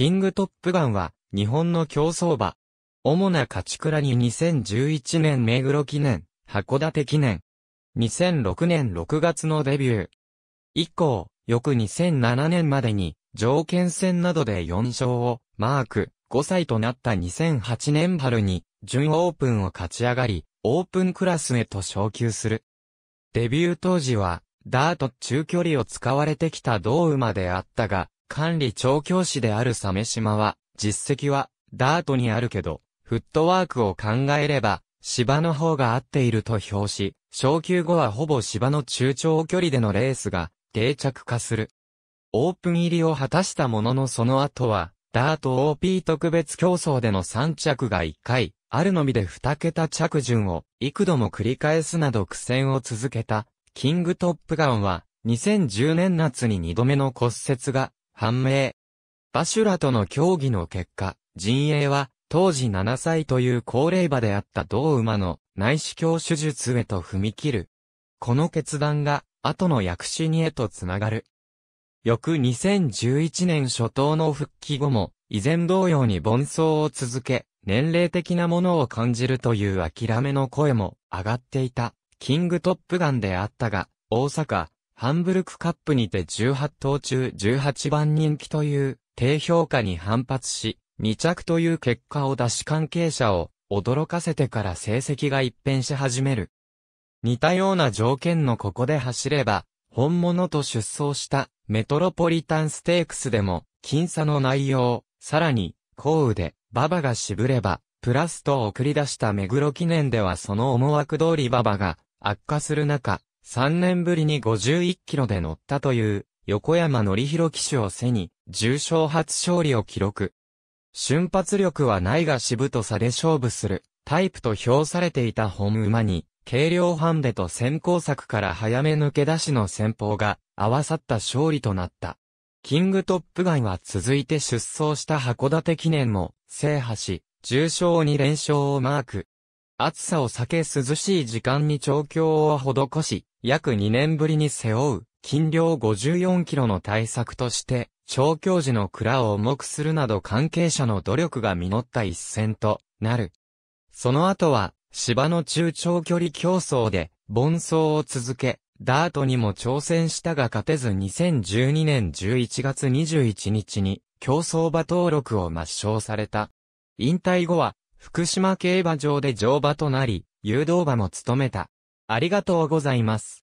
キングトップガンは、日本の競走馬。主な勝ち倉に2011年目黒記念、函館記念。2006年6月のデビュー。以降、翌2007年までに、条件戦などで4勝を、マーク、5歳となった2008年春に、準オープンを勝ち上がり、オープンクラスへと昇級する。デビュー当時は、ダート中距離を使われてきた同馬であったが、管理調教師であるサメ島は、実績は、ダートにあるけど、フットワークを考えれば、芝の方が合っていると評し、昇級後はほぼ芝の中長距離でのレースが定着化する。オープン入りを果たしたもののその後は、ダート OP 特別競争での3着が1回、あるのみで2桁着順を幾度も繰り返すなど苦戦を続けた、キングトップガンは、2010年夏に2度目の骨折が判明。バシュラとの協議の結果、陣営は、当時7歳という高齢馬であった同馬の内視鏡手術へと踏み切る。この決断が、後の薬師にへとつながる。翌2011年初頭の復帰後も、以前同様に盆走を続け、年齢的なものを感じるという諦めの声も上がっていた、キングトップガンであったが、大阪、ハンブルクカップにて18頭中18番人気という低評価に反発し、2着という結果を出し関係者を驚かせてから成績が一変し始める。似たような条件のここで走れば、本物と出走したメトロポリタンステークスでも、僅差の内容、さらに、降雨で、馬場が渋れば、プラスと送り出した目黒記念ではその思惑通り馬場が悪化する中、3年ぶりに51キロで乗ったという、横山範弘騎手を背に、重賞初勝利を記録。瞬発力はないがしぶとさで勝負する、タイプと評されていた本馬に、軽量ハンデと先行策から早め抜け出しの戦法が、合わさった勝利となった。キングトップガンは続いて出走した函館記念も、制覇し、重賞2連勝をマーク。暑さを避け涼しい時間に調教を施し、約2年ぶりに背負う、金量54キロの対策として、調教授の蔵を重くするなど関係者の努力が実った一戦となる。その後は、芝の中長距離競争で、奔走を続け、ダートにも挑戦したが勝てず2012年11月21日に競争馬登録を抹消された。引退後は福島競馬場で乗馬となり、誘導馬も務めた。ありがとうございます。